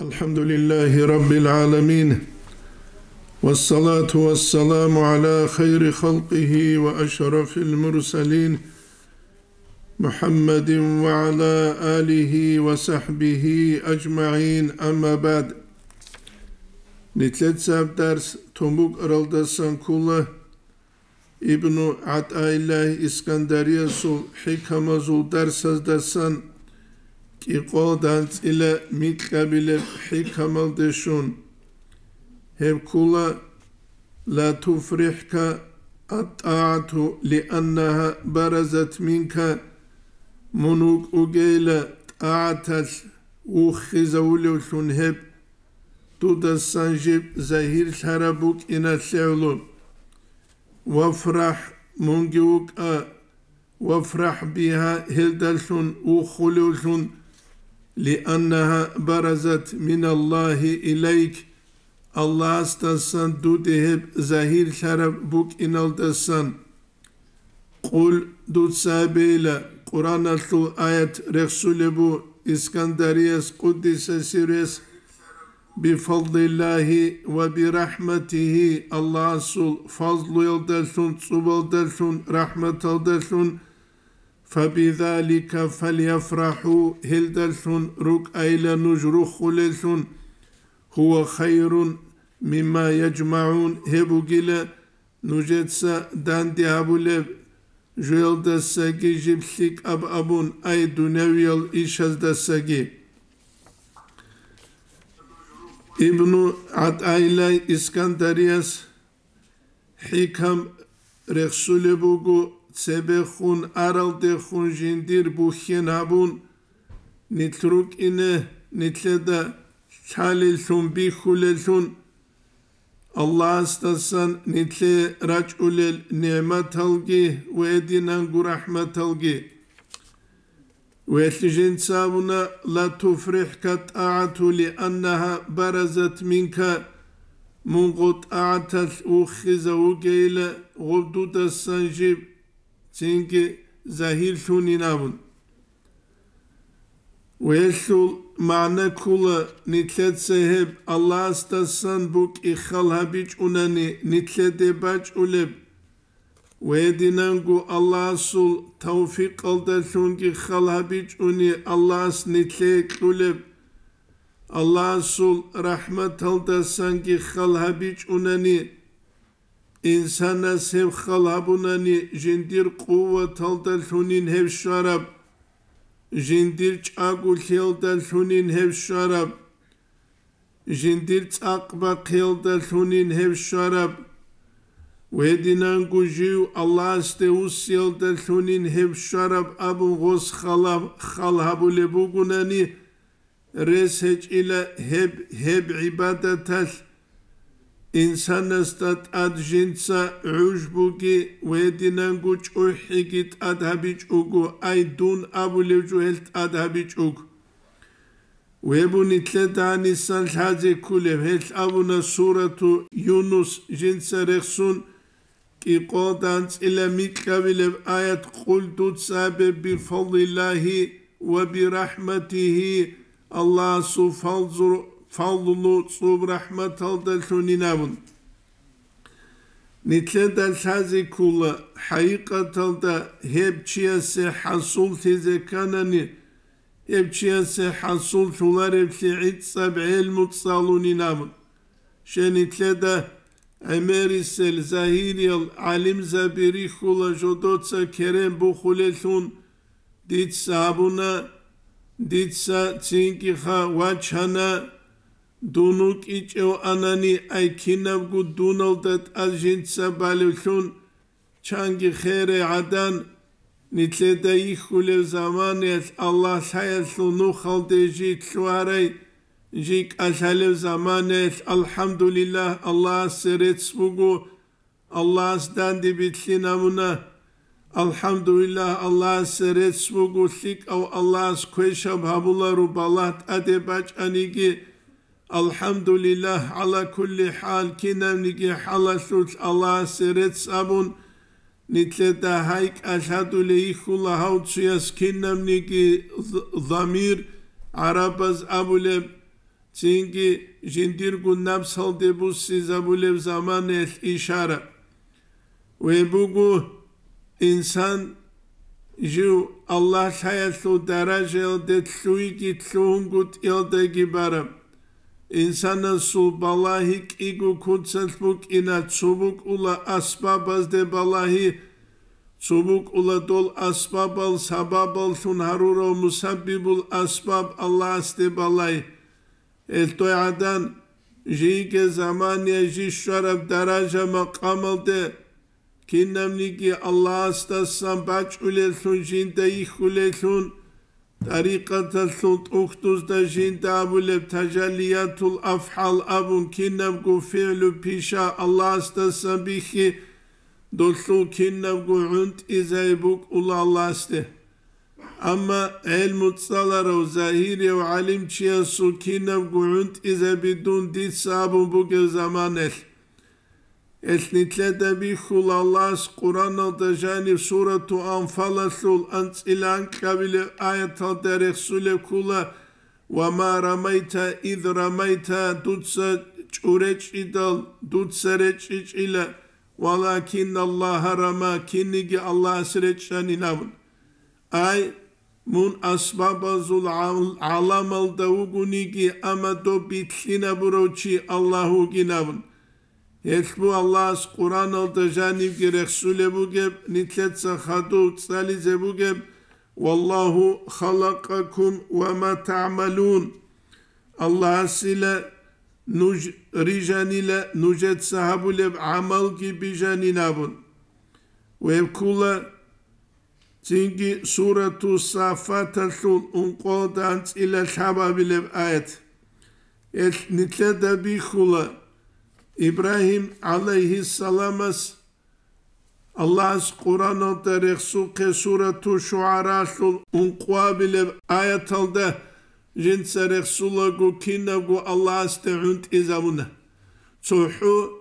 الحمد لله رب العالمين والصلاة والسلام على خير خلقه وأشرف المرسلين محمد وعلى آله وصحبه أجمعين أما بعد ساب درس تومبوك أرالدا سانكولا ابن عطا الله إسكندرية سو حكمة درس درسان İkodat ile mitkabile hikamal deşun. Hevkula la tufrihka at-ta'atu li'annaha barazat minka munuk ugeyle ta'ataş uhhizavuluşun hep tuda sanjib zahir şarabuk ina sevlu vafrah mungiuk a vafrah biha hildaşun uhhuluşun لأنها برزت من الله إليك Allah'a stasan du deyip zahir şarap buk inaldasan. Kul du sahabeyle Kur'an asıl ayet Resulü bu İskandariyes Kuddise Sires bi fadlillahi ve bi rahmetihi Allah'a sul fazlu yaldasun subal dersun rahmet aldasun فبذلك فليفرحوا هلدلسون روك أيلا نجروخ خللسون هو خير مما يجمعون هبو جيلا نجدسا دان ديابولب جويل دساجي جيبسيك أب أبون أي دونيويل إيشاز دساجي ابن عد أيلا إسكندرياس حكم بوغو sebehun araldehun jindir buhyen habun nitruk ine nitleda çalelsun bihulesun Allah istasan nitle raçulel nimet algi ve edinen gu algi ve etlijin savuna la tufrih kat'a'atu li annaha barazat minka منقطعة الأخ زوجيل غدود السنجب çünkü zahir şu ninavun. Ve şu ma'na kula nitlet seheb Allah stasan buk ikhal habic unani nitlet debac uleb. Ve dinangu Allah sul tevfik alda çünkü khal habic uni Allah nitlet uleb. Allah sul rahmet alda sanki khal habic unani insana semhal abunani jindir quva taldan shunin hevsharab jindir chagu khildan shunin hevsharab jindir chaqba khildan shunin hevsharab wedinan kujiu allah ste usildan shunin hevsharab abu ghos khalab khalhabule bugunani reshechila heb heb ibadatash İnsan estat ad jinsa ujbugi ve dinanguç uhigit ad habiç ugu aydun abule juhelt ad habiç ugu. Ve bu nitle dani san hazi kulev helt avuna suratu Yunus jinsa rehsun ki qodans ile mitkavilev ayet kuldut tutsabe bi fadlillahi ve bi rahmetihi Allah su falzuru fadlu sub rahmetal delsuninavun. Nitle del sazi kula hayikatal da çiyesi hasul hep çiyesi hasul tular hepsi it sab'il mutsaluninavun. Şenitle de Emerisel zahiryal alim zabiri hula jodotsa kerem bu hulethun dit sabuna ditsa cinkiha vaçhana Дуну кичев анани ай кинавгу дунал дат ажинца балюхун чанги хере адан нитледа ихуле заване Аллах саясу ну халдежи тварай жик ашале заване алхамдулиллах Аллах серецбугу Аллах сдан дибитли намуна Алхамдулиллах Аллах серецбугу сик ау Аллах квешам хабула рубалат адебач аниги Аллах Alhamdulillah ala kulli hal kinam niki halasuç ala seret sabun nitleta hayk ashadu leihula hautçiyas kinam niki zamir arabaz abuleb çünkü jindir gunnab saldebus siz abuleb zaman el işara ve bugu insan jiu Allah şayet su derece elde tsuiki tsuungut elde gibarab ინსანა სულ ბალაჰი კიგუ ქუცელფუკ ინა ცუბუკ ულა ასბაბაზ დე ბალაჰი ცუბუკ ულა დოლ ასბაბალ საბაბალ სუნ ჰარურო მუსაბიბულ ასბაბ ალას დე ბალაჰი ელტო ადან ჟიკე ზამანია ჟი შარაბ დარაჟა მაყამალ დე კინამნიკი ალას და სამბაჭულე სუნ ჟინ დე იხულე სუნ طريقة ثلط أختوز دجين دابولب تجليات الأفحال أبون كنبقو فعل بيشا الله استسن بيخي دلسو كنبقو عند إزايبوك الله الله استه أما علم تصالر وزاهير وعلم تشيسو كنبقو عند إذا بدون دي سابون بوك زمانه Esnitlede bir hulalas Kur'an'a da janib suratu anfalasul ants ilan kabile ayatal dereksule kula ve ma ramayta iz ramayta dutsa çureç idal dutsereç iç ile velakin Allah rama kinnigi Allah sireçten inavun. Ay mun asbaba zul alamal davugunigi ama do bitsine buroçi Allahu ginavun.'' Երկու Ալլահս Կուրան օտաժանիվ գերեխսուլեբուգե նիթլեցախադուկ սալիզեբուգե Vallahu halakakum ve ma ta'malun. Allah ile nuj rijan ile nujet sahabu leb amal gibi janinabun. Ve kula çünkü suratu safatel sul unqodans ile şabab leb ayet. Et nitle de bi kula. İbrahim aleyhisselama Allah'ın Kur'an'ın tarihsu ke suratu şuara şul unqabile ayetalda jinsa reksula gu kina gu Allahs te unt izavuna. Çoğu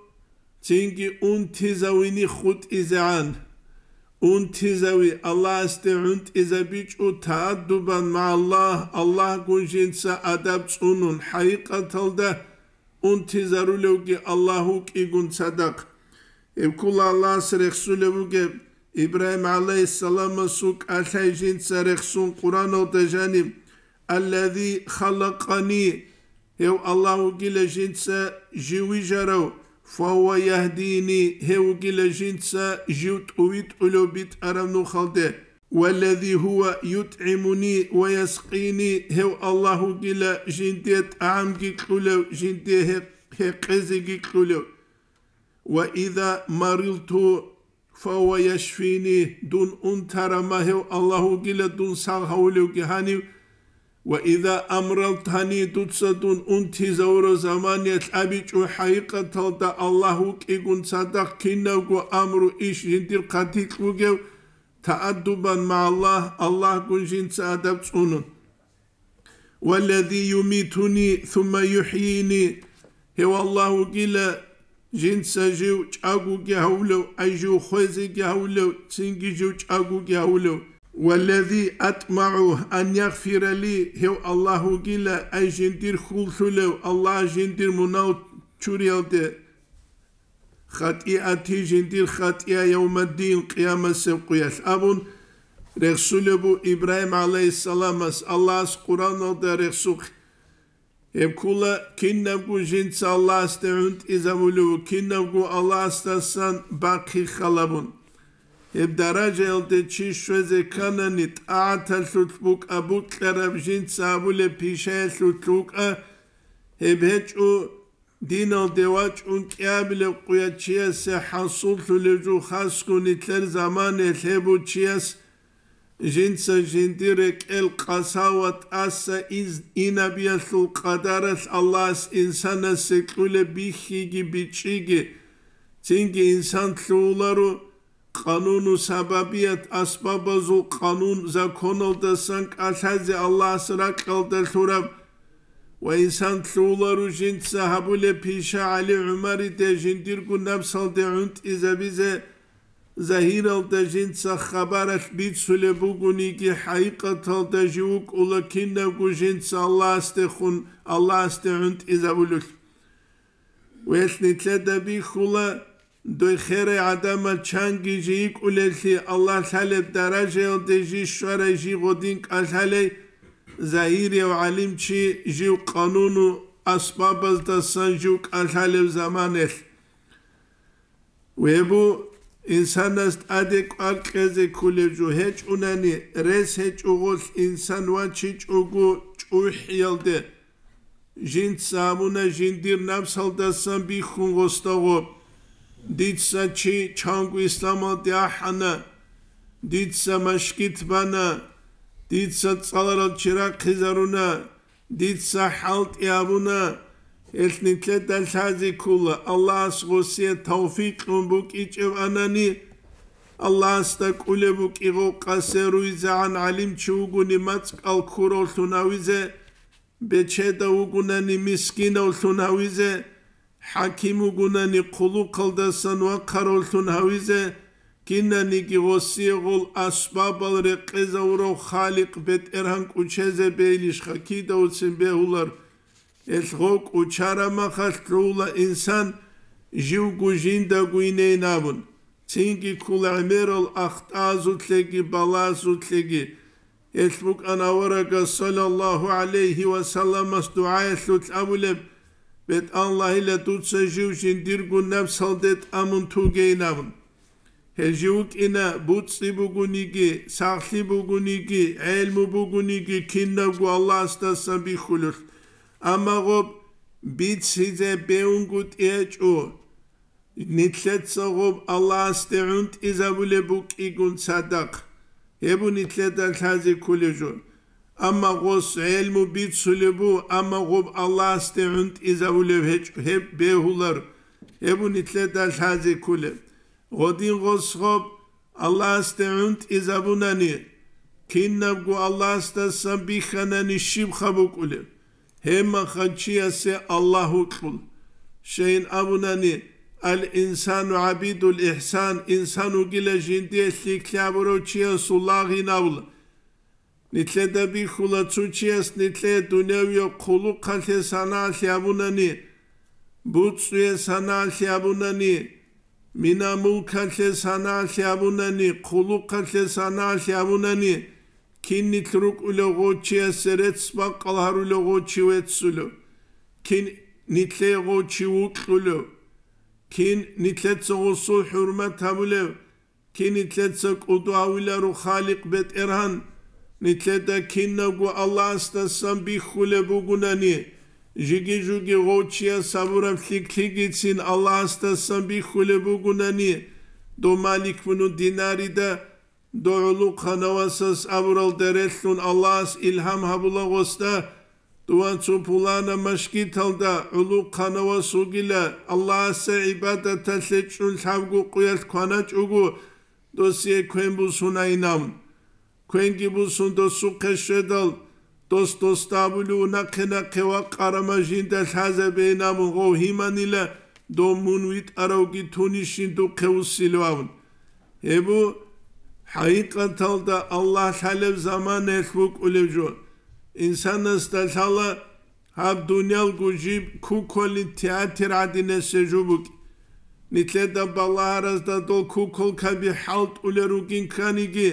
çünkü unt izavini khut izan. Unt izavi Allahs te unt izabiç u taadduban ma Allah Allah gu jinsa adab sunun haqiqatalda. انتظروا لوك الله كيكون صدق كل الله سرخسول لوك إبراهيم عليه السلام سوك أخيجين سرخسون قرآن وتجاني الذي خلقني هو الله كيلا جنسا جيوي جارو فهو يهديني هو كيلا جنسا جيوت أويت أولو بيت أرام نو والذي هو يطعمني ويسقيني هو الله جلا جنديت عم قلو جنديه هقزي قلو وإذا مرضت فهو يشفيني دون أنتر ما هو الله جلا دون سغولو جهاني وإذا أمرت هني دوتسا دون أنتي زور زمان يتلابيج وحقيقة تلدا الله كيقون صدق كنا وأمر إيش جندير قتيل وجو تأدبا مع الله الله كنشين سأدب تسونن والذي يميتني ثم يحييني هو الله قيل جين سجيو جاقو جاولو أجو خوزي جاولو تسنجي جو جاقو جاولو والذي أطمع أن يغفر لي هو الله قيل أجين دير خلثلو الله جندير مناو تشوريال ხატიათი ჯინდირ ხატია იომადინ ყიამასე ყიაშ აბუნ რესულებუ იბრაიმ ალეისალამას ალას ყურანალდა რესუხ ებკულა კინნაბუ ჯინც ალას დეუნტ იზამულუ კინნაბუ ალას დასან ბაკი ხალაბუნ ებდარაჯ ელდე ჩიშვეზე კანანი ტაათა ლუთბუკ აბუკ ყერაბ ჯინც აბულე ფიშე ლუთლუკა ებეჭუ დინალ დევა ჭუნკიაბლე ყუა ჩიეს ჰანსულ თულეჯუ ხასკუნი თლერ ზამანე ლებუ ჩიეს ჟინცა ჟინდირე კელ ყასავატ ასა ის ინაბია სულ ყადარას ალას ინსანას ეკულე ბიხიგი ბიჭიგი წინგი ინსან თლულარო ყანუნუ საბაბიათ ასბაბაზუ ყანუნ ზაქონალდასან კასაზე ალას რა ყელდა თურამ ويسان تلولارو جنت سهبو لبيشا علي عمري تجين ديركو نبسال دي عنت إذا بيزا زهير التجين سخبار أخبيت سلبو قنيكي حقيقة التجيوك ولكن نبقو جنت الله استخون الله استعنت إذا بلوك ويسني تلدى بيخولا دوی خیر عدم چنگی جیگ اولیسی الله سلب درجه و دیجی شوره جیگ و دینک ზაირი ვალიმჩი ჟივ ყანუნუ ასბაბაზ და სანჯუ ყალალევ ზამანეხ ვებუ ინსანას ადე ყალკეზე ქულებჯუ ჰეჭუნანი რეს ჰეჭუღულ ინსანვა ჩი ჭუგუ ჭუჰიელდე ჟინ სამუნა ჟინ დირ ნამსალდასან ბი ხუნგოსტოღო დიცსა ჩი ჩანგუ ისლამალდი აჰანა დიცსა მაშკითბანა დიცა წალარალ ჩერა ხიზარუნა დიცა ჰალტი აბუნა ესნიტლე და საძი ქულა ალლას გოსია თავფიკ უმბუ კიჭევ ანანი ალლას და კულებუ კიღო ყასერუ იზან ალიმ ჩუგუნი მაც ალქურო თუნავიზე ბეჩე და უგუნანი მისკინო თუნავიზე ჰაკიმუ გუნანი ყულუ ყალდასან ვა ყარო თუნავიზე კინანი გიოსიღულ ასბაბალ რეკეზავრო ხალიკ ბეტერან კუჩეზე ბეილიშხა კიდა უცინ ბეულარ ეს ხო კუჩარა მახალ ძრულა ინსან ჟიუგუჟინ და გუინეინავუნ ცინკი ქულამერულ ახტაზუთლეგი ბალაზუთლეგი ეს ბუკან ავარაგა სალალლაჰუ ალეიჰი ვა სალამას დუაისუთ აბულებ ბეტ ანლაჰილე დუცე ჟიუჟინ დირგუნ ნებსალდეთ ამუნ თუგეინავუნ ჰეჟიუკინა ბუცი ბუგუნიგი სახლი ბუგუნიგი ელმუ ბუგუნიგი კინდა გვალასტა საბიხულურ ამაღობ ბიციზე ბეუნგუტიეჭუ ნიტლეცოღობ ალასტეუნტ იზაბულებუ კიგუნ სადაკ ებუ ნიტლედან ხაზი ქულეჯუ Ama gos elmu bit sulubu ama gob Allah stehunt izavulev hep behular. Ebu nitle dal hazi kulem. Godin goshob Allah steunt izabunani. Kinnab gu Allah sta sabihanani shib khabukule. Hema khanchiya se Allahu kul. Şeyin abunani. Al insanu abidul ihsan. insanu gile jindiye slikyaburo çiya sullahi navla. Nitle de bir kula çuçiyas nitle dünevye kulu kate sana ahlabunani. Butsuye sana ahlabunani minamuka kesana şabunani kuluka kesana şabunani kin nitruk ulogoçi eseret smak alhar ulogoçi vetsulu kin nitle goçi utkulu kin nitletse gosul hürmet habulev kin nitletse kuduavileru halik bet erhan nitlete kinnagu Allah astasam bihule bugunani Жиги жуги очия сабурам хиклигицин Алласта самби хулебу гунани до малик вну динарида до улу канавасас абурал дереллун Аллас илхам хабулагоста дуан цупулана машки талда улу канава сугила Алласа ибада талечун хавгу куял канач угу досие квен бусунайнам квен гибусун досу кешедал dost dostavluna kenake wa qaramajinda shaze benam go himanila domun vit arogi tunishin do keusilvan ebu hakikatalda Allah halev zaman ehluk ulevjo insan istasala hab dunyal gujib kukoli teatr adine sejubuk nitle da ballah arazda dol kukol kabi halt ulerugin kanigi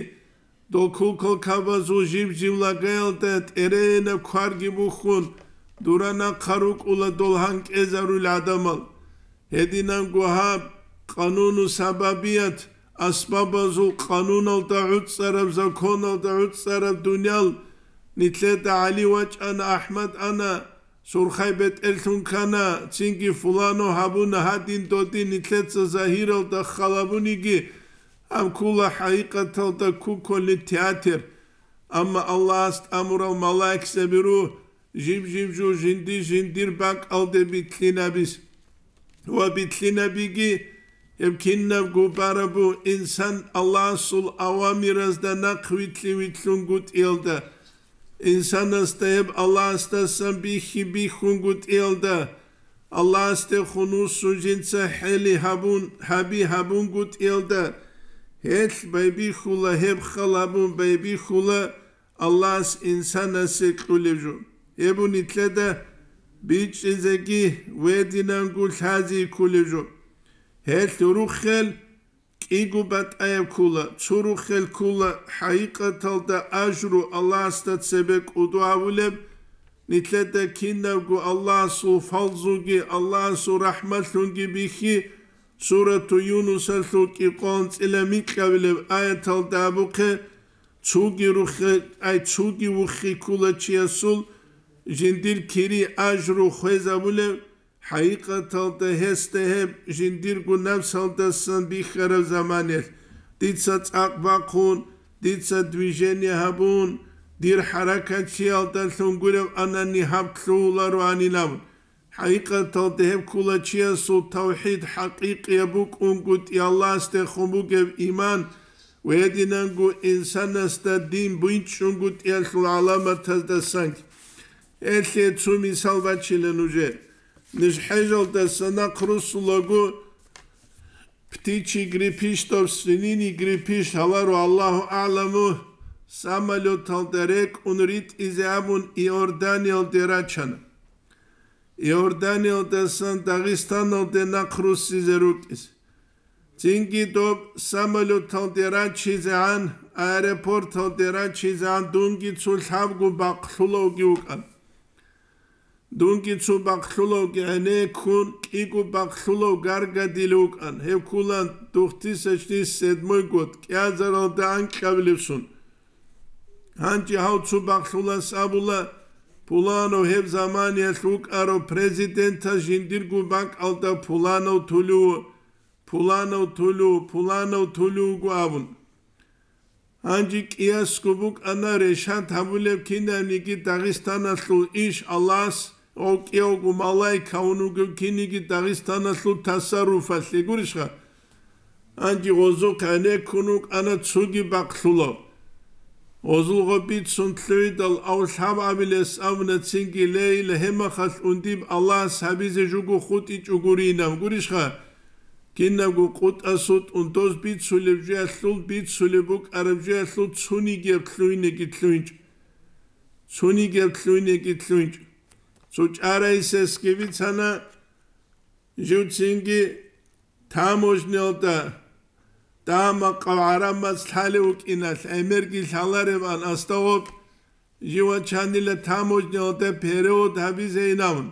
Do kulkul kabazu jibjiv la gelde terene kargi buhun durana karuk ula dolhank ezarul adamal hedinam guha kanunu sababiyat asbabazu kanun al da ut sarab zakon al da ut sarab dunyal nitle da ali vaj an ahmad ana surkhay bet elthun kana cingi fulano habun hadin dodi nitle zahir al da khalabunigi أم كل حقيقة تكو كل تياتر أما الله است أمر الملائك سبرو جيب جيب جو جندي جندير بانك ألدي بيتلنا بيس وبيتلنا بيجي يمكننا قباربو إنسان الله سل أوامر ازدنا قويتلي ويتلون قد إلدا إنسان استيب الله استسن بيخي بيخون قد إلدا الله استخنوس جنس حلي هبون حبي هبون قد إلدا Heç baby khula hep khalabun baby khula Allahs insana se Ebu nitlede biç ezegi ve dinan gul hazi kulejun. Heç ruhel igu bat ayav kula. Çuruhel kula haikatalda ajru Allahs da sebek uduavuleb. Nitlede kinnav gu Allahsu falzugi Allahsu rahmatlungi bihi. სურათუ იუნუსალ ხი ყონწილე მიყავლებ აეთალ დაბუხე ჩუგი რუხე აი ჩუგი უხი კულაჩიასულ ჟინდირ ქირი აჟრუ ხეზაბულე ჰაიყათალ და ჰესტე ჰე ჟინდირ გუნამ სალდასან ბიხარა ზამანე დიცა წაყბახუნ დიცა დვიჟენი ჰაბუნ დირ ჰარაკაჩი ალდა სუნგურევ ანანი ჰაბქულარ ვანილამ حقیقتا هم کلا چیا سو توحید حقیقی بوک اونگوت یا الله است خموگو ایمان و یدینانگو انسان است دین بوینچ اونگوت یا خل علامت از دستنگ ایلی چو مثال وچیلن اوجه نش حجل دستنا قرسولگو Ptiçi gripiş topsvinini gripiş havaru Allahu alamu samalot alderek unrit izamun iordanil deraçanı. იორდანიოდესან დაღისტანოდე ნახრუსიზე რუკის წინგი დო სამალოთან დერან ჩიზან აეროპორტთან დერან ჩიზან დუნგი ცულხავგუ ბაქლოგი უკან დუნგი ცუ ბაქლოგი ანე ქუნ კიგუ ბაქლო გარგადილი უკან ჰევკულან დუხტისეჩნი სედმოი გოთ კიაზაროდან ქავლებსუნ ანჭი ჰაუ ცუ ბაქლოს აბულა ფულანო ჰებ ზამანია შუკარო პრეზიდენტა ჟინდირგუ ბანკ ალდა ფულანო თულუ ფულანო თულუ ფულანო თულუ გავუნ ანჯი კია სკუბუკ ანა რეშან თამულებ ქინდამ იგი დაღისტანა სლუ იშ ალას ო კიო გუმალაი ქაუნუ გუ ქინიგი დაღისტანა სლუ თასარუფას ეგურიშხა ანჯი ღოზო კანე ქუნუკ ანა ცუგი ბაკლულობ Ozulğa bit suntlöyd al avşhab abiles avna tsingi leyle hema khal undib Allah sabize jugu khut iç ugurinam gurishha kinna gu qut asut untoz bit sulevje aslul bit sulebuk arabje aslut suni gepluyne gitlünç suni gepluyne gitlünç suç arayses gibi sana jutsingi tamojnelda და მაყა არამას თალე უკინას ემერგი ხალარევან ასტაობ ჟივა ჩანილა თამოჯნოთე პერო დაბი ზეინავნ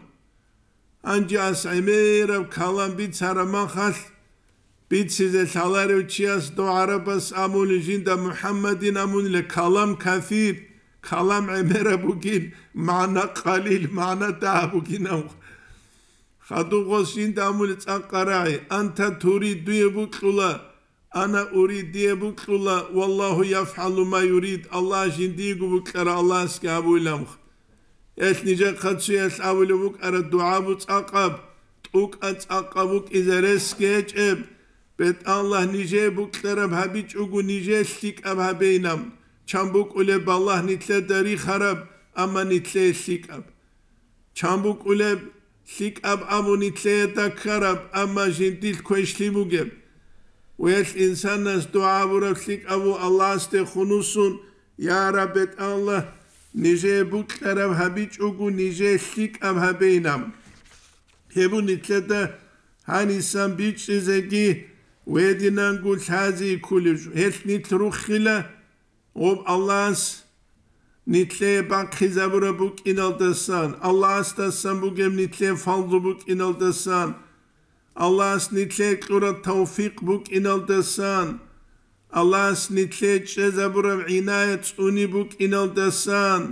ანჯას ემერა ქალამბი ცარამან ხალ ბიციზე ხალარევ ჩიას დო არაბას ამული ჟინდა მუჰამმადინ ამულე ქალამ ქაფირ ქალამ ემერა ბუკინ მანა ყალილ მანა და ბუკინავ ხადუღოს ჟინდა ამული წაყარაი ანთა თური დუებუ ყულა ана уридие букула валлаху яфхалу ма юрид аллах жинди гукара аллах скабулам эс ниже хачу эс авулу бук ара дуа бу цакаб тук ацакабу кизерес кечеб бет аллах ниже буклара хабич угу ниже сикаб хабейнам чамбук уле баллах нитле дари хараб ама нитле сикаб чамбук уле сикаб амунитле такхараб ама жинтил квешлимугеб ويش إنسان ناس دعا بركسيك أبو الله استخنوسون يا رب الله نجي بوكلر أم هبيج أقو نجي شيك أم هبينام هبو نتلتا هاني سام بيج إزاقي ويدينا نقول هذه كلش هش نترخلا وب الله nitleye bak hizabura buk inaldasan. Allah astassan bugem nitleye faldu buk inaldasan. ალას ნიჩე ყურა თავფიკ ბუკინალდასან ალას ნიჩე ჩეზაბურა ინაეთ უნი ბუკინალდასან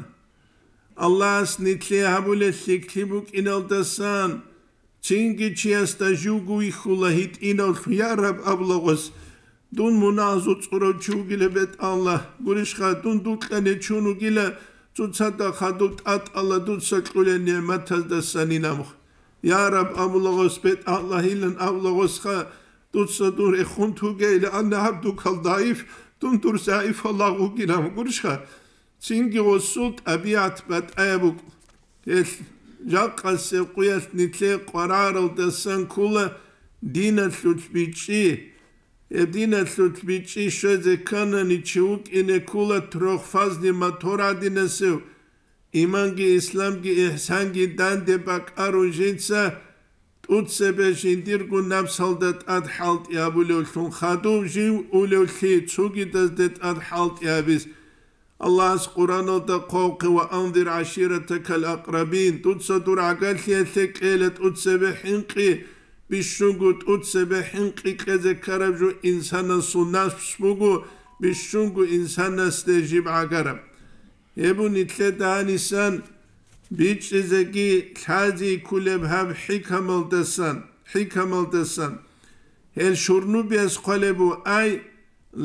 ალას ნიჩე აბულე სიქი ბუკინალდასან ჩინგი ჩესტა ჟუგუ იხულაჰიტ ინალ ხიარაბ აბლოგოს დუნ მონაზუ წურო ჩუგილებეთ ალა გურიშხა დუნ დუტყენე ჩუნუგილა წუცადა ხადუ ტატალა დუცა ყულენი მათაზდასანინამხ Yarab amlogos bet Allahilen avlogos kha tutsadur e khuntu geyle anne habdu kal daif tun tur saif Allah u giram kurish kha singi osut abiat bet ebu es jaqas qiyas nitle qararal da san kula dina sut bichi e dina sut bichi shoze kanani chuk ine kula trokh fazni matoradinasev იმანგი ისლამგი ეჰსანგი დანდება კარუჟინცა უცებეშინ დირგუ ნაფსალდეთ ად ჰალტი აბულიოშუნ ხადუმ ჟივ ულოლხი ცუგი დაზდეთ ად ჰალტი აბის ალას ყურანო და ყოვყი ვა ანდირ აშირეთ კალ აყრაბინ თუცა თურ აგალხი ესე კელეთ უცებე ჰინყი ბიშუნგუ თუცებე ჰინყი კეზე ქარაბჟუ ინსანა სუნას ფსმუგუ ბიშუნგუ ინსანას დეჟიბ აგარაბ ებუნი თლეთანისან ბიჭიზე კი ხაზი ქულებ ჰავ ჰიკამალდესან ჰიკამალდესან ელ შურნუბეს ყოლებუ აი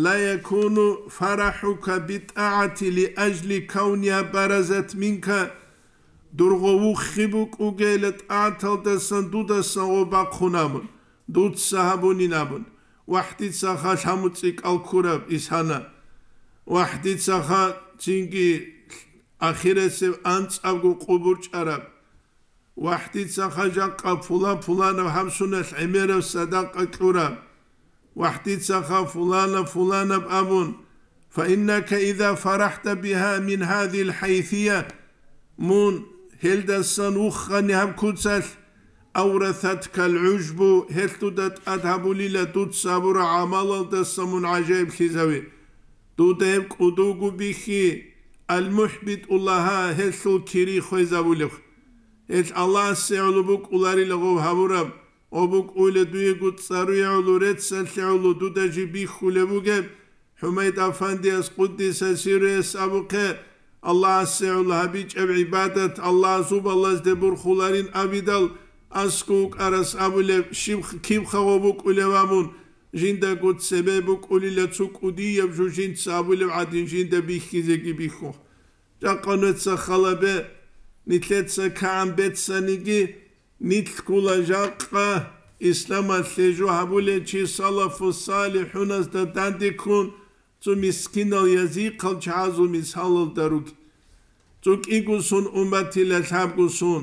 ლაიაკუნუ ფარაჰუკა ბიტაათი ლიაჯლი კაუნია ბარაზეთ მინკა დურღოვუ ხიბუ კუგელ ტათალდესან დუდასან ობაქუნამ დუცსაბუნინაბუნ ვაჰდი ცახა ჩამუწი კალქურა ისანა ვაჰდი ცახა ჩინკი أخيرس أنت أبو قبور شرب واحد سخجا فلان فلان وهم سنة عمير الصدق كرب واحد سخا فلان فلان بأبون فإنك إذا فرحت بها من هذه الحيثية مون هلدا سنوخا نهم كتسل أورثتك العجب هلتدت أذهب ليلة تتصبر عمال دسمون عجيب خزوي تدهب قدوق بخير المحبط الله هسل كيري خوزابولوخ اس الله سيولوبوك اولاري لغو هابورم اوبوك اول دوي گوت ساروي اولو ريت سلسيولو دوداجي بي خولوگ حميد افندي اس قدس سيري اس ابوكه الله سيولو هبي چب عبادت الله زوب الله از دبور خولارين ابيدال اسكوك ارس ابولو شيم كيم خوابوك اولوامون ჟინდა გოცებებო კულილა ცუკუდიებ ჟუჟინ წავილებ ადინ ჟინდა ბიხიზეგი ბიხო ჯაყანეცა ხალაბე ნიტლეცა კამბეცანიგი ნიტკულა ჟაყა ისლამა სეჟუ ჰაბულე ჩი სალაფუ სალიჰუნას და დანდიკუნ ცუ მისკინო იაზი ყალჩაზუ მისალალ დარუკ ზუკიგუსუნ უმათილა ლაბგუსუნ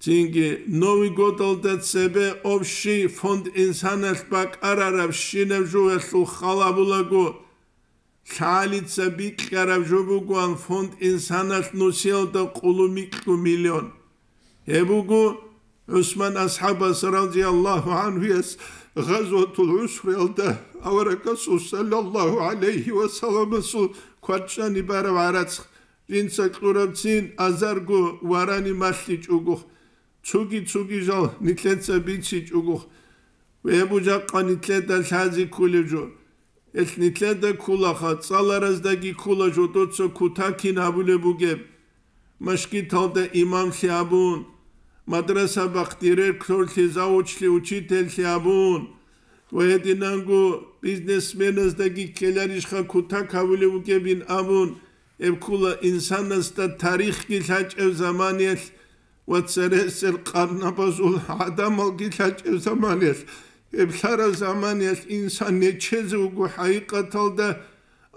ჯინგი ნოვი გოდოლდა წებე ოფში ფონდ ინსანერსბაკ არარავ შინევ ჟუესულ ხალაბულაგო ხალიცა ბიქკარავ ჟუბუგუან ფონდ ინსანერს ნუსიელდა ყულუმი ყუ მილიონ ებუგუ ოსმან ასჰაბას რაზიალლაჰუ ანჰუეს ღაზვათულ უსრელდა ავარაკასუ სალალლაჰუ ალეიჰი ვასალამასუ ქვაჭანი ბარავ არაცხ ვინცა ყურებცინ აზარგუ ვარანი მასლი ჭუგუხ ცუგი ცუგი ჟო ნიტლეცე ბიცი ჭუგუ ვებუჯა ყანიტლე და ლაზი ქული ჟო ეს ნიტლე და ქულა ხა წალარაზ და გი ქულა ჟო დოცო ქუთაკი ნაბულებუგე მშკი თოდე იმამ შაბუნ მადრასა ბახტირე ქორთი ზაუჩლი უჩიტელ შაბუნ ვედინანგუ ბიზნესმენას და გი კელარიშ ხა ქუთაკავლებუგებინ ამუნ ემ ქულა ინსანას და თარიხი ლაჭევ ზამანიელ ვაცერეს ყარნაბაზულ ადამოგი ჩაჭერ ზამანეს ებხარა ზამანეს ინსანე ჩეზე უგუ ჰაიკათალდა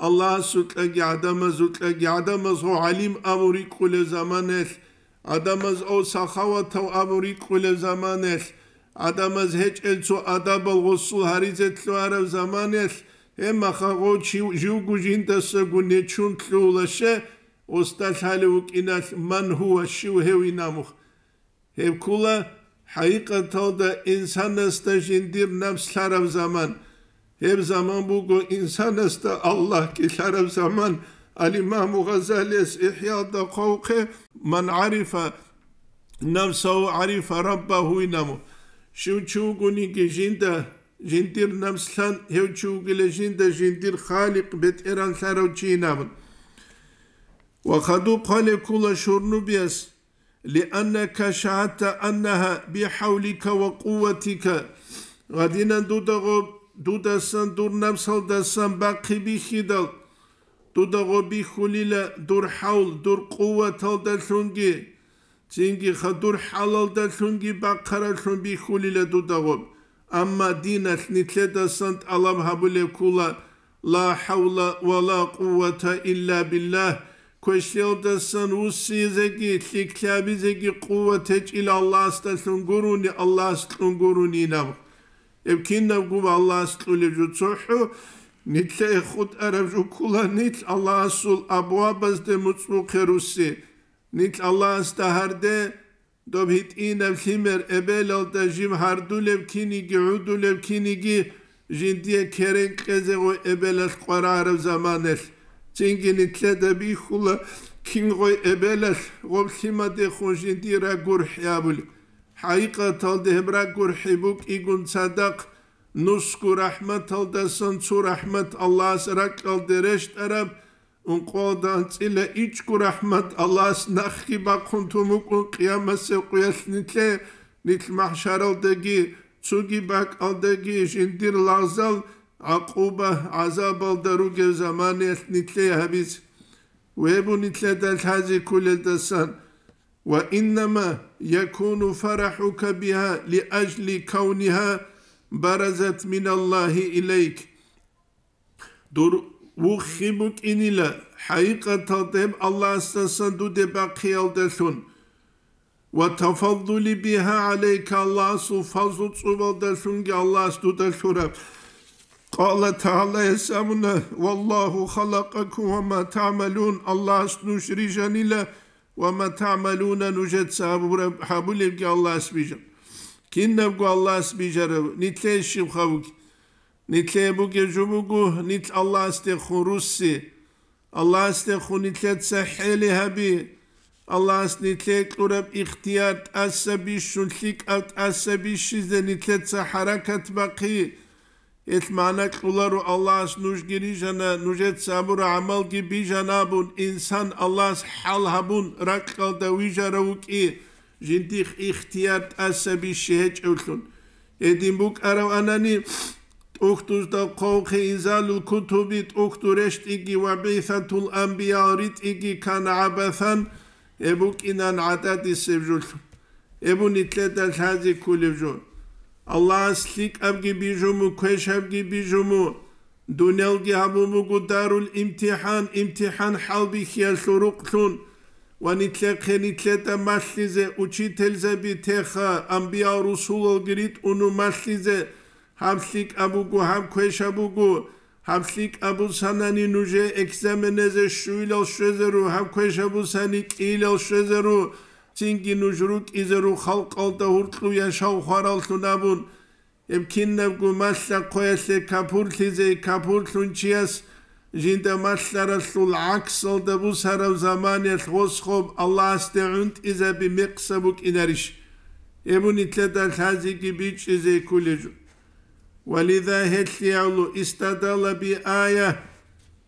ალლაჰ სუკაგი ადამაზ უკაგი ადამაზ ო ალიმ ამური ყულე ზამანეს ადამაზ ო სახავათო ამური ყულე ზამანეს ადამაზ ჰეჭელცო ადაბალ ღოსუ ჰარიზეთლო არა ზამანეს ემა ხაღო ჟუგუ ჟინდას გუნე ჩუნტლულაშე უსტალ ჰალი უკინას მან ჰუა შუ ჰევი ნამუხ kula, hakikaten da insan este jindir nefsler ev zaman. Hep zaman bu insan este Allah ki şarab zaman. Al-İmam Gazali's İhya'da kavke men arife nefsehu arifa rabbahu inamu. Şu çuguni ki jindir jindir nefslan hev çugile jinde jindir halik bet eran şarab çiğnamun. Ve kadu kale kula şurnu biyas. لأنك شعرت أنها بحولك وقوتك غدينا دودغو دودسن دور نمسل دسن باقي بخيدل دودغو بخليل دور حول دور قوة تل دلشنجي تنجي خدور حلال دلشنجي باقرا شن بخليل دودغو أما دينة نتلي دسن ألم هبولي كولا لا حول ولا قوة إلا بالله كوشيودا سنوسي زكي تلكابي زكي قوة إلى الله استلنقروني الله استلنقروني نبغ يبكين نبغو الله استلنقروني تصحو نتلا إخوت أرب جو كلا نت الله أسول أبواب أزد مطلوق روسي نت الله استهر ده دوب هيت إينا بخيمر أبال ألتا جيم هردو لبكيني جي عودو لبكيني جي جندية كرين قزغو أبال أخوار عرب زمانه ჯინგინი ქედები ხულა ქინღოი ებელას ღობშიმადე ხონჟინ დირა გურჰიაბულ ჰაიყა თალდე ჰებრა გურჰიბუ კიგუნ სადაყ ნუსკუ რაჰმათ თალდა სანცუ რაჰმათ ალლას რაკალ დერეშ ტარამ უნყოდან წილე იჩკუ რაჰმათ ალლას ნახი ბაკუნთუ მუკუ ყიამასე ყიასნიტლე ნიტ მაჰშარალდეგი ცუგი ბაკალდეგი ჟინდირ ლაზალ azab عقوبة عذاب دروج زمان نتلي هبيز ويبو نتلي دلتازي كل الدسان وإنما يكون فرحك بها لأجل كونها برزت min Allahi إليك dur vuhibuk inile haykata dem Allah istasan du de bakiyal desun ve tefadduli biha aleyke Allah su fazlu tsuval desun ki Allah istu desurab قال تعالى يسأمنا والله خلقكم وما تعملون الله سنوش سنشري جنيلا وما تعملون نجد سابور حبولي بك الله سبيجر كين نبقى الله سبيجر نتلي الشيب خبوك نتلي بوك جبوكو نتل الله استخو روسي الله استخو نتلي تسحيلي هبي الله استنتلي قرب اختيار تأسبيش شنتليك أو تأسبيش شيزة نتلي تسحركة بقي ithmanak ularu Allahs nuj girişana nujet sabır, amal gibi janabun insan Allah'ın halhabun, rakkal da vijaravuk i jindih ihtiyat asabi şeheç ölsün. Edimbuk arav anani Uktuz da kovke izalul kutubit uktureşt igi ve beythatul anbiya rit igi kan abathan ebuk inan adadi sevjul. Ebu nitle del hazi kulevjul. Аллас ликамги бижуму квешамги бижуму дунелги хабуму гударул имтихан имтихан халби хиасуруктун ванитлекхени тлета маслизе учителзе битеха амбия русулол грит уну маслизе хамслик абугу хам квешабугу хамслик абу санани нуже экзаменезе шуйлол шезеру хам квешабу сани килол шезеру Çünkü nujruk izeru halk alta hurtlu yaşav haraltu nabun. Emkin nebgu masla koyase kapur tize kapur tunçiyas. Jinda maslara sul aks alta bu sarav zaman yaş hoskob Allah asteünt ize bi miqsabuk ineriş. Ebun itledar hazi gibi çize kulecu. ولذا هتلي bi ayah.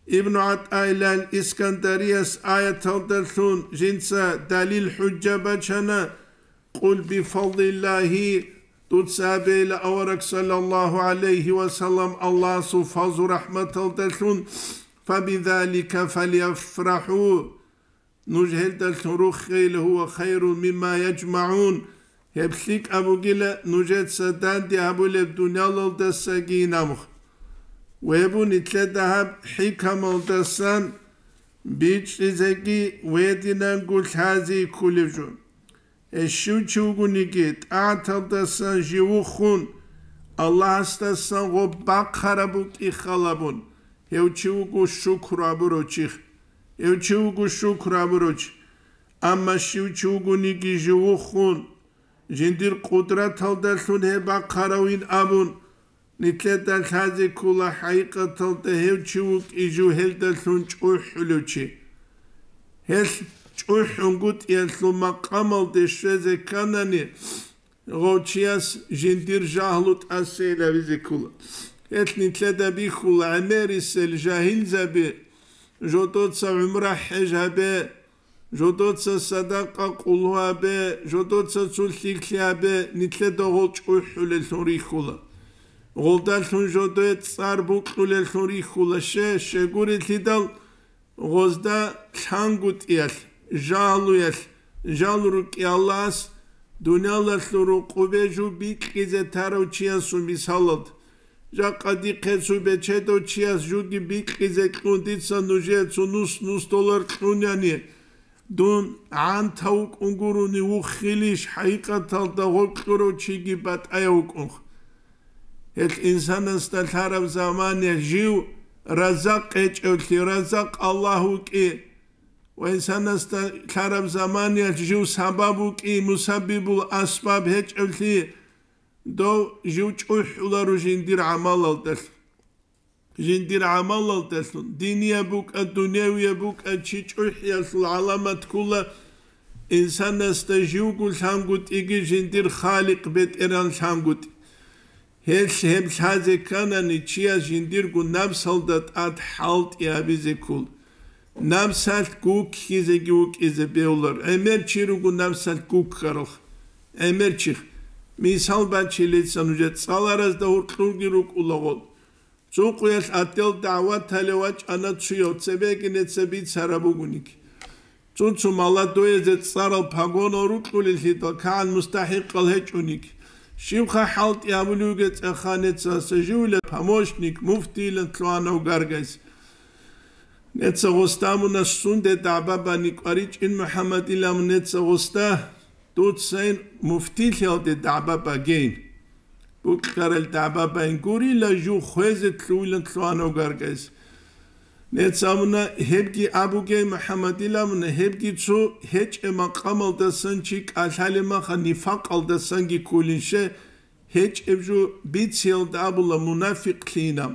ابن عط عطاء الإسكندرية آية تلتلون جنسة دليل حجة بجنا قل بفضل الله تتسابي أورك صلى الله عليه وسلم الله صفاز رحمة تلتلون فبذلك فليفرحوا نجهل تلتلون تلتروخ هو خير مما يجمعون هبسيك أبو جلا نجهل سدان دي أبو لبدونيال دنيا للدساقين أمخ webunitleta hikamontasan bichizegi wedinan gulhazi kulivju eshuchuguniki atantasan jiwukhun allahastasan go bakharabut ikhalabun heuchugu shukrabruch heuchugu shukrabruch amma shuchuguniki jiwukhun jindir qudrat taldalhun heba kharawin abun ნიკეთა ხაზი კულა ჰაიკათალ და ჰევჩუკ იჟუ ჰელდა სუნჭუ ჰულუჩი ჰეს ჭუ ჰუნგუტ ელსუ მაყამალ დეშეზე კანანი როჩიას ჟინდირ ჟაჰლუტ ასელა ვიზი კულა ეთ ნიკეთა ბი ხულა ამერისელ ჟაჰილ ზაბი ჟოტოცა უმრა ჰეჟაბე ჟოტოცა სადაყა ყულვაბე ჟოტოცა ცულ სიქლიაბე ნიკეთა ღოჭუ ჰულე სორი ხულა ოლდაშუნჟოდე წარბუკულე ხური ხულაშე შეგურითი და ღოზდა ჩანგუტიალ ჟალუელ ჟალურ კიალას დუნალასურუ ყუბეჟუ ბიყიზე თაროჩიანსუ მისალოდ ჟაყადი ხესუბე ჩედოჩიას ჟუგი ბიყიზე კუნდიცანუ ჟეცუნუს ნუსტოლარ ყუნიანი დონ ანთაუ კუნგურუნი უხილიშ ჰაიყათალ და ღოქროჩიგი ბატაიუ კუნხ ეხ ინსანს და ხარავ ზამანე ჟივ რაზაკ ეჭოთი რაზაკ ალლაჰუ კი ვა ინსანს და ხარავ ზამანე ჟივ საბაბუ კი მუსაბიბულ ასბაბ ეჭოთი დო ჟივ ჭუჰულარუ ჟინდირ ამალალ და ჟინდირ ამალალ და დინია ბუკ ადუნევია ბუკ ჩი ჭუჰია სულალამათ კულა ინსანს და ჟიუ გულ სამგუტი ჟინდირ ხალიკ ბეტერან სამგუტი ჰელშემ ჩაზე კანანი ჩიაჟინ დირგუ ნამსალდათ ათ ჰალტ იაბიზიკულ ნამსალ გუკ ხიზე გუკ იზე ბეულორ ემერ ჩირუგუ ნამსალ გუკ ხაროხ ემერ ჩი მისალ ბაჩილიცან უჯე წალარას და ურკურგირუ კულოგოლ ზუყუელ ატელ დავა თალევა ჭანა ჩიო წებეგინე წები ცარაბუგუნიკ ცუცუ მალადოეზე წარალ ფაგონ ორუკული ლიტო კან მუსტაჰიკ ყალჰეჭუნიკ שמחה חלטי אבלוגת אחנצה סג'ולה פמושניק מופתי לנטלואנו גרגס נצא רוסתם ונשון דדעבה בניקווריץ' אין מוחמד אילם נצא רוסתה דוצן מופתי לל דדעבה בגין בוקר אל דעבה בן גורי לז'ו חוזת תלוי לנטלואנו גרגס ნეც ამნა ჰებგი აბუგე მუჰამადილამნა ჰებგი ცუ ჰეჭემა ყამალდასან ჩი კალალემა ხა ნიფაყალდასან გი კულინშე ჰეჭ ებჟუ ბიცილ დაბულა მუნაფიკლინამ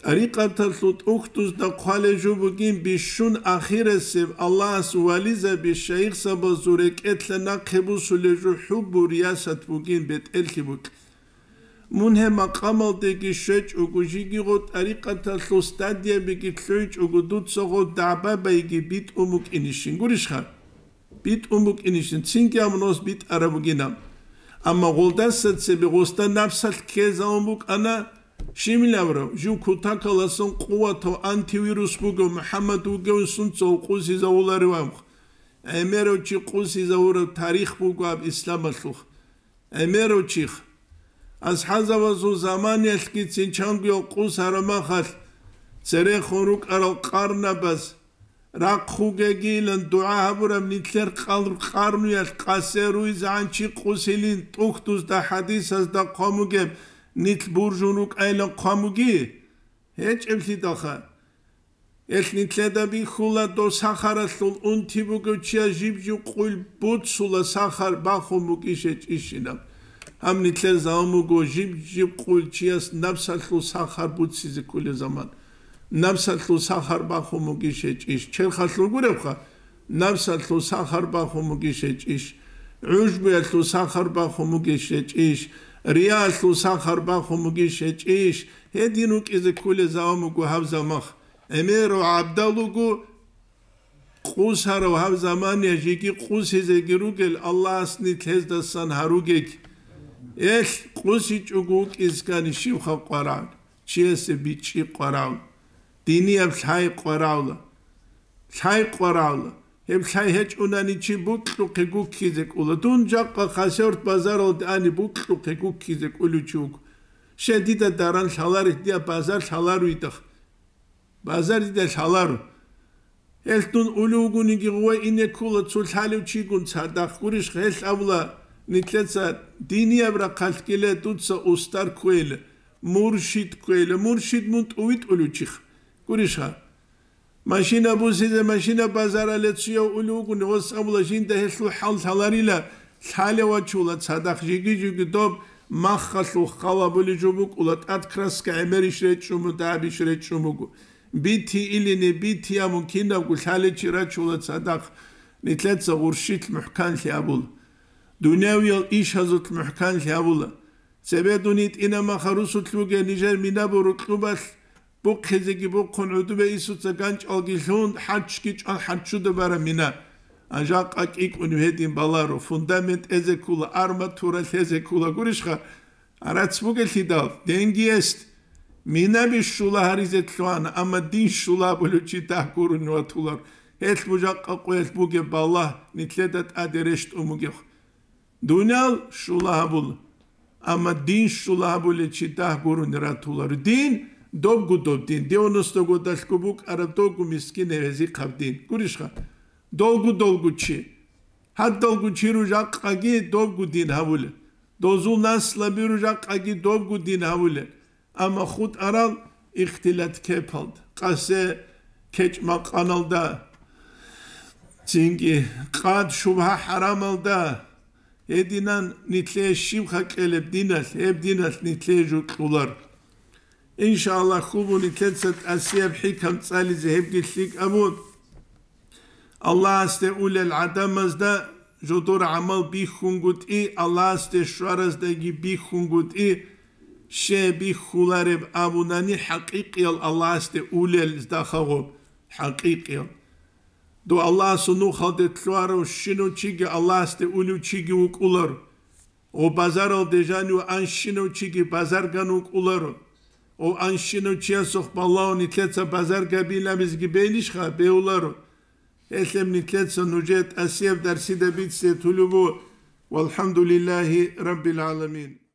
ტარიყათალ უხთუს და ყალეჟუ ბუგინ ბიშუნ ახირესე ალლას ვალიზა ბი შეიხსა ბაზურე კეთლანა ხებუსულეჟუ ჰუბურიასათ ბუგინ ბეტელხი ბუგინ მუნჰე მაყამალ დეგი შეჭ უგუ ჟიგი ღო ტარიყათა სო სტადია ბიგი ცუჭ უგუ დუცოღო დაბა ბიგი ბიტ უმუ კინიშინ გურიშხა ბიტ უმუ კინიშინ ცინკი ამნოს ბიტ არაბუ გინამ ამა ღოლდან სეცე ბი ღოსტა ნაფსალ ქეზა უმუ კანა შიმილავრო ჟუ ქუთა კალასონ ყუათო ანტივირუს ბუგო მუჰამად უგევ სუნცო ყუსი ზაულარი ვამ ემეროჩი ყუსი ზაურო თარიხ ბუგო ისლამალხ ემეროჩი ხ ას ხანზავაზუ ზამანიაშ კი ცინჩანგიო ყუს არამახალ ცერე ხორუ კარო ყარნაბას რა ხუგეგილენ დუაჰაბურა მიცერ ყალურ ყარნიაშ ყასერუი ზანჩი ყუსილინ ტუქტუს და ჰადისას და ყომუგე ნით ბურჟუნუ ყაილო ყომუგი ეჭემში დახა ეს ნიტლედა ბი ხულა დო სახარასულ უნთიბუგუჩა ჟიბჟუ ყულ ბუცულა სახარ ბახუმუგი შეჭიშინამ ამნითლენ ზაომუგო ჟიბ ჟიბ ყულჩიას ნაბსალხლუ სახარბუციზი ქული ზამან ნაბსალხლუ სახარბახომუგი შეჭიშ ჩერხალხლუ გურებხა ნაბსალხლუ სახარბახომუგი შეჭიშ უჟბეალხლუ სახარბახომუგი შეჭიშ რიალხლუ სახარბახომუგი შეჭიშ ჰედინუ კიზი ქული ზაომუგო ჰავზამახ ემერო აბდალუგო ყუსარო ჰავზამანია ჟიკი ყუსიზე გირუგელ ალლაჰსნი თეზდასან ჰარუგეკ ეს ყუსი ჭუგუკისგან შევხვარავ ჩიესე ბიჭი ყვარავ დინიებ ხაი ყვარავ ხაი ყვარავ ემ ხაი ჰეჭუნანი ჩი ბუტლუკი გუკიზე ყულა დუნჯაყა ხასორთ ბაზაროდ ანი ბუტლუკი გუკიზე ყული ჩუგ შედი და დარან ხალარი დია ბაზარ ხალარი დახ ბაზარი და ხალარ ელტუნ ულუგუნი გიღვე ინე ქულა ცულ ხალივ ჩიგუნ ცადახ გურიშ ხელავლა ნიქლეცა დინიებრა ქალკილე თუცა უსტარ ქუელ მურშიდ ქუელ მურშიდ მუნ ტუვი ტულუჩი გურიშა машина бузиде машина базаралецио улугун осамлашинде хэлсу хал саларила салева чула цадах жиги жиги доб маххалу хала були жубу кула таткраска эмеришре чуму дабишре чумугу бити илине бити аму кинда гу салечира чула цадах нитлеца гуршит мухкан сябул დუნევიო იშაზუთ მუჰკან ჟავულა ზებედუნი ტინა მახარუსუთლუგე ნიჟერ მინაბურუ ტყუბას ბუქხეზიგი ბუქონ უდუბე ისუცა განჭალგი ჟუნ ჰაჩკი ჭალ ჰაჩუდა ბარა მინა აჟა ყაკი ყუნი ვედიმ ბალარო ფუნდამენტ ეზე კულა არმა თურა ლეზე კულა გურიშხა არაც ბუგელი და დენგი ესტ მინები შულა ჰარიზე თლვან ამა დინ შულა ბულუჩი დაკურნუა თულარ ეს ბუჟა ყაყუ ეს ბუგე ბალა ნიტლედა ტადერეშტ უმუგე ხა დუნალ შულაბულ ამა დინ შულაბული ჩიტა გურუნ რათულარ დინ დობგუდობდინ დეონოსტოგო დაშკუბუკ არატოგუ მისკინეზი ყავდინ გურიშხა დოლგუ დოლგუჩი ჰად დოლგუჩი რუჟა ყაგი დობგუდინ ჰავული დოზულ ნასლა ბირუჟა ყაგი დობგუდინ ჰავული ამა ხუთ არალ იხტილად კეფალდ ყასე ქეჭმა ყანალდა წინგი ყად შუბა ჰარამალდა ედინან ნიტლე შიმხაკელებ დინას ებ დინას ნიტლე ჟუკულარ ინშაალლა ხუბუნი კეცეთ ასიებ ჰიკამ წალი ზებგი სიკ ამუ ალლასტე ულელ ადამაზდა ჟუდურ ამალ ბი ხუნგუტ ი ალლასტე შვარაზდეგი ბი ხუნგუტ ი შე ბი ხულარებ ამუნანი ჰაკიკიალ ალლასტე ულელ ზდახაღო ჰაკიკიალ Do Allah sunu halde tluaro shino chigi Allah ste ulu chigi uk ular. O bazar al dejanu an shino chigi bazar gan uk ular. O an shino chia sohba Allah nitletsa bazar gabila mizgi beynişha be ular. Eslem nitletsa nucet asyev dersi de bitse tulubu. Velhamdülillahi Rabbil Alemin.